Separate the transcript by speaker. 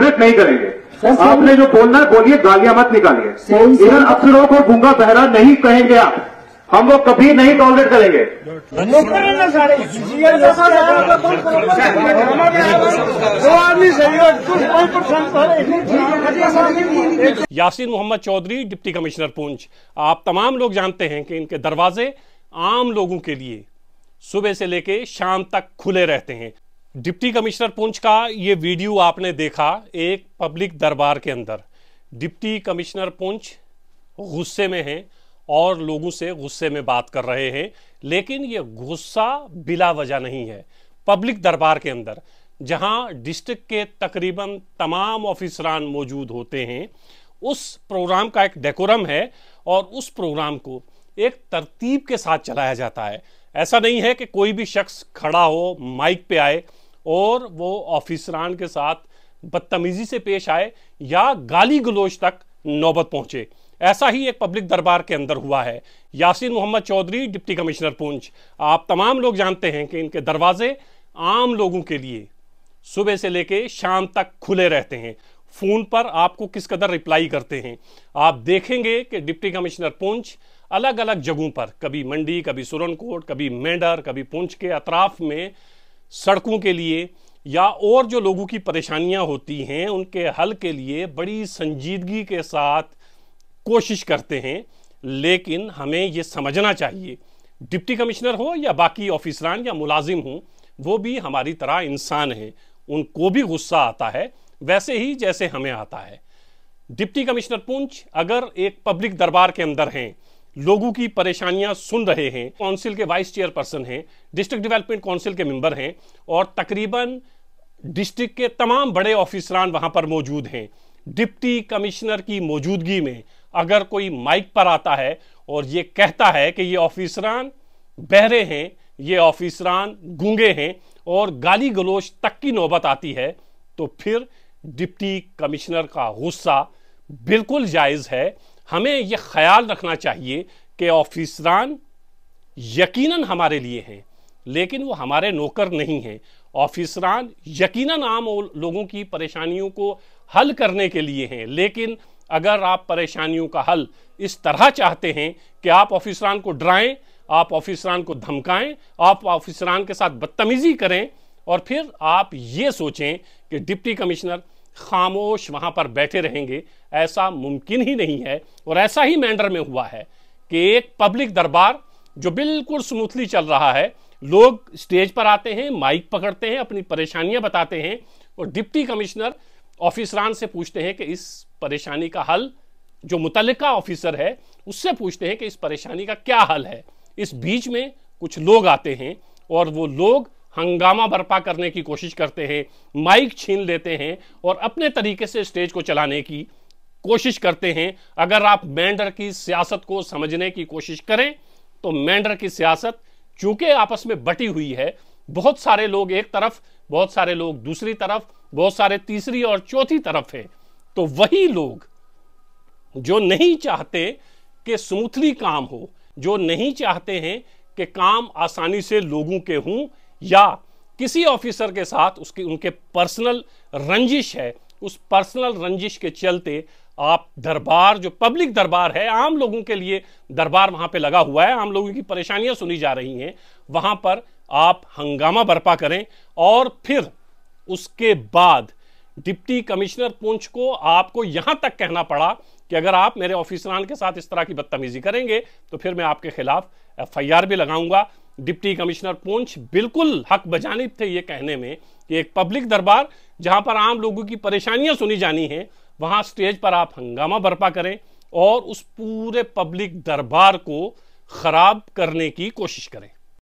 Speaker 1: ट नहीं करेंगे आपने जो बोलना है बोलिए गालियां मत निकालिए इधर अफसरों को गूंगा बहरा नहीं कहेंगे आप हम लोग कभी नहीं टॉलरेट करेंगे यासीन मोहम्मद चौधरी डिप्टी कमिश्नर पूंछ आप तमाम लोग जानते हैं कि इनके दरवाजे आम लोगों के लिए सुबह से लेके शाम तक खुले रहते हैं डिप्टी कमिश्नर पुंछ का ये वीडियो आपने देखा एक पब्लिक दरबार के अंदर डिप्टी कमिश्नर पुंछ गुस्से में हैं और लोगों से गुस्से में बात कर रहे हैं लेकिन ये गुस्सा बिला वजह नहीं है पब्लिक दरबार के अंदर जहां डिस्ट्रिक्ट के तकरीबन तमाम ऑफिसरान मौजूद होते हैं उस प्रोग्राम का एक डेकोरम है और उस प्रोग्राम को एक तरतीब के साथ चलाया जाता है ऐसा नहीं है कि कोई भी शख्स खड़ा हो माइक पे आए और वो ऑफिसरान के साथ बदतमीजी से पेश आए या गाली गलोच तक नौबत पहुंचे ऐसा ही एक पब्लिक दरबार के अंदर हुआ है यासिन मोहम्मद चौधरी डिप्टी कमिश्नर पुंछ आप तमाम लोग जानते हैं कि इनके दरवाजे आम लोगों के लिए सुबह से लेके शाम तक खुले रहते हैं फ़ोन पर आपको किस कदर रिप्लाई करते हैं आप देखेंगे कि डिप्टी कमिश्नर पुंछ अलग अलग जगहों पर कभी मंडी कभी सुरनकोट कभी मेंढर कभी पूंछ के अतराफ में सड़कों के लिए या और जो लोगों की परेशानियां होती हैं उनके हल के लिए बड़ी संजीदगी के साथ कोशिश करते हैं लेकिन हमें ये समझना चाहिए डिप्टी कमिश्नर हो या बाकी ऑफिसरान या मुलाजिम हों वो भी हमारी तरह इंसान हैं उनको भी गुस्सा आता है वैसे ही जैसे हमें आता है डिप्टी कमिश्नर पुंछ अगर एक पब्लिक दरबार के अंदर हैं लोगों की परेशानियां सुन रहे हैं काउंसिल के वाइस चेयरपर्सन हैं डिस्ट्रिक्ट डेवलपमेंट काउंसिल के मेंबर हैं और तकरीबन डिस्ट्रिक्ट के तमाम बड़े ऑफिसरान वहां पर मौजूद हैं डिप्टी कमिश्नर की मौजूदगी में अगर कोई माइक पर आता है और ये कहता है कि ये ऑफिसरान बहरे हैं ये ऑफिसरान गूंगे हैं और गाली गलोच तक की नौबत आती है तो फिर डिप्टी कमिश्नर का गुस्सा बिल्कुल जायज़ है हमें यह ख्याल रखना चाहिए कि ऑफिसरान यकीनन हमारे लिए हैं लेकिन वो हमारे नौकर नहीं हैं ऑफिसरान यकीनन आम लोगों की परेशानियों को हल करने के लिए हैं लेकिन अगर आप परेशानियों का हल इस तरह चाहते हैं कि आप ऑफिसरान को डराएं आप ऑफिसरान को धमकाएं आप ऑफिसरान के साथ बदतमीजी करें और फिर आप ये सोचें कि डिप्टी कमिश्नर खामोश वहां पर बैठे रहेंगे ऐसा मुमकिन ही नहीं है और ऐसा ही मैंडर में हुआ है कि एक पब्लिक दरबार जो बिल्कुल स्मूथली चल रहा है लोग स्टेज पर आते हैं माइक पकड़ते हैं अपनी परेशानियां बताते हैं और डिप्टी कमिश्नर ऑफिसरान से पूछते हैं कि इस परेशानी का हल जो मुतलका ऑफिसर है उससे पूछते हैं कि इस परेशानी का क्या हल है इस बीच में कुछ लोग आते हैं और वो लोग हंगामा बर्पा करने की कोशिश करते हैं माइक छीन लेते हैं और अपने तरीके से स्टेज को चलाने की कोशिश करते हैं अगर आप मेंढर की सियासत को समझने की कोशिश करें तो मेंढर की सियासत चूंकि आपस में बटी हुई है बहुत सारे लोग एक तरफ बहुत सारे लोग दूसरी तरफ बहुत सारे तीसरी और चौथी तरफ है तो वही लोग जो नहीं चाहते कि स्मूथली काम हो जो नहीं चाहते हैं कि काम आसानी से लोगों के हों या किसी ऑफिसर के साथ उसकी उनके पर्सनल रंजिश है उस पर्सनल रंजिश के चलते आप दरबार जो पब्लिक दरबार है आम लोगों के लिए दरबार वहां पे लगा हुआ है आम लोगों की परेशानियां सुनी जा रही हैं वहां पर आप हंगामा बर्पा करें और फिर उसके बाद डिप्टी कमिश्नर पुंछ को आपको यहां तक कहना पड़ा कि अगर आप मेरे ऑफिसरान के साथ इस तरह की बदतमीजी करेंगे तो फिर मैं आपके खिलाफ एफ भी लगाऊंगा डिप्टी कमिश्नर पूंछ बिल्कुल हक बजानब थे ये कहने में कि एक पब्लिक दरबार जहां पर आम लोगों की परेशानियां सुनी जानी हैं वहां स्टेज पर आप हंगामा बर्पा करें और उस पूरे पब्लिक दरबार को खराब करने की कोशिश करें